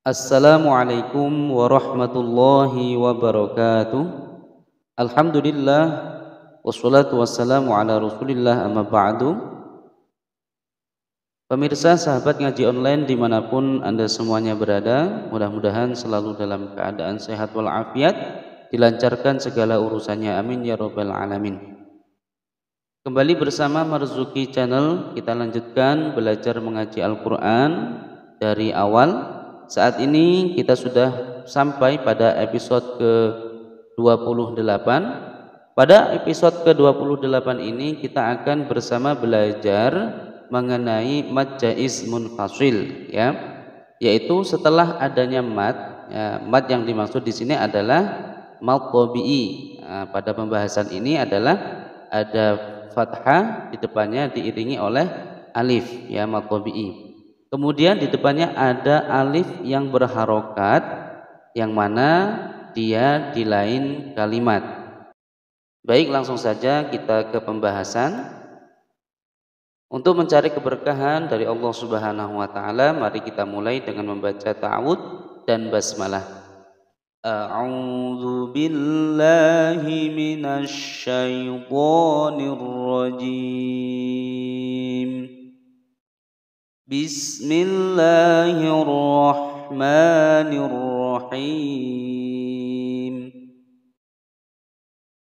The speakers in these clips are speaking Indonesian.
Assalamualaikum warahmatullahi wabarakatuh Alhamdulillah Wassalatu wassalamu ala rasulillah amma ba'du Pemirsa sahabat ngaji online dimanapun anda semuanya berada Mudah-mudahan selalu dalam keadaan sehat walafiat Dilancarkan segala urusannya amin ya robbal alamin Kembali bersama Marzuki Channel kita lanjutkan belajar mengaji Al-Quran dari awal saat ini kita sudah sampai pada episode ke-28. Pada episode ke-28 ini kita akan bersama belajar mengenai mad jaiz munfasil ya. Yaitu setelah adanya mad, ya, mad yang dimaksud di sini adalah mad tabi'i. Nah, pada pembahasan ini adalah ada fathah di depannya diiringi oleh alif ya mad tabi'i. Kemudian di depannya ada alif yang berharokat yang mana dia di lain kalimat. Baik, langsung saja kita ke pembahasan. Untuk mencari keberkahan dari Allah Subhanahu wa taala, mari kita mulai dengan membaca ta'awudz dan basmalah. A'udzu billahi minasy syaithanir rajim. بسم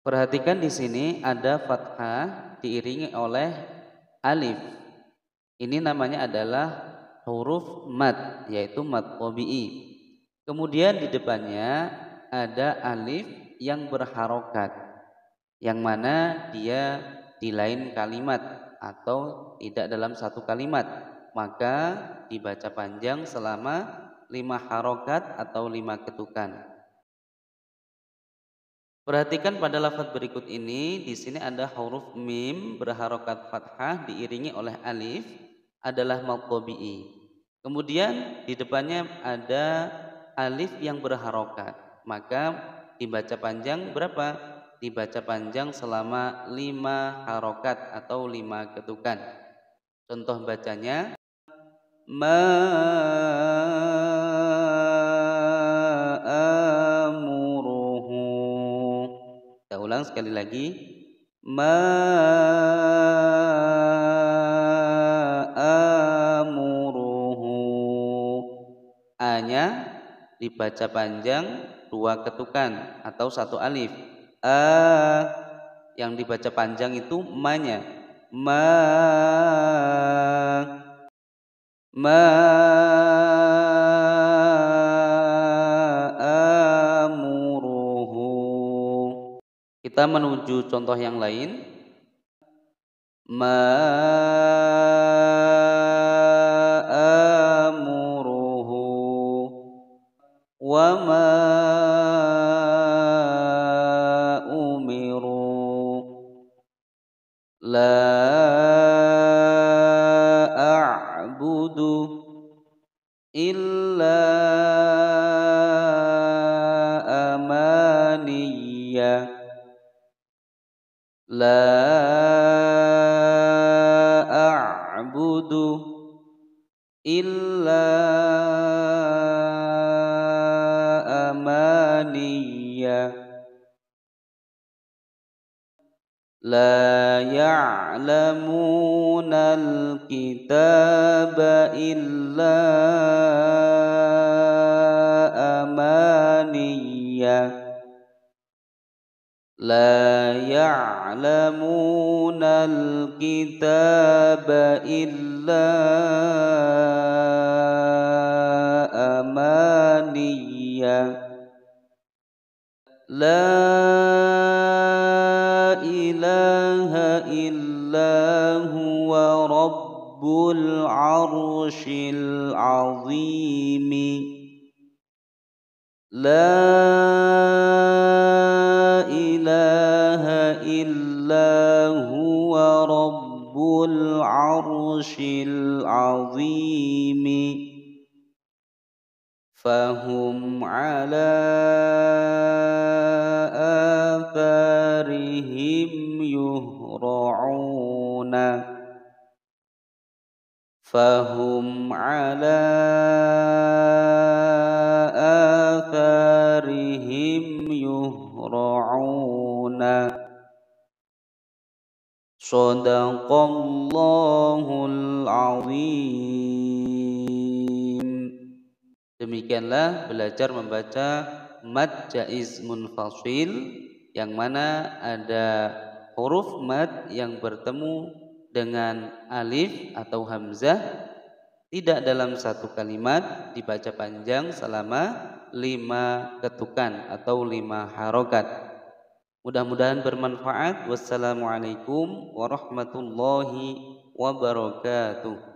Perhatikan di sini ada fathah diiringi oleh alif. Ini namanya adalah huruf mat yaitu mat qobi'i. Kemudian di depannya ada alif yang berharokat yang mana dia di lain kalimat atau tidak dalam satu kalimat maka dibaca panjang selama lima harokat atau lima ketukan. Perhatikan pada lafadz berikut ini, di sini ada huruf mim berharokat fathah diiringi oleh alif adalah maqobi'i. Kemudian di depannya ada alif yang berharokat. Maka dibaca panjang berapa? Dibaca panjang selama lima harokat atau lima ketukan. Contoh bacanya, ma'amuruhu. Kita ulang sekali lagi. Ma'amuruhu. A-nya dibaca panjang dua ketukan atau satu alif. A yang dibaca panjang itu ma-nya. Ma ma'amuruhu kita menuju contoh yang lain ma'amuruhu wa ma إلا أمانية لا أعبد إلا لا يعلمون الكتاب إلا أمانيّ لا يعلمون الكتاب إلا أمانيّ لا هو رب العرش العظيم لا إله إلا هو رب العرش العظيم فهم على آثارهم يهرعون فهم على آثارهم يهرعون صدق الله العظيم Demikianlah belajar membaca mad jaiz munfasil yang mana ada huruf mad yang bertemu dengan alif atau hamzah tidak dalam satu kalimat dibaca panjang selama lima ketukan atau lima harokat. Mudah-mudahan bermanfaat. Wassalamualaikum warahmatullahi wabarakatuh.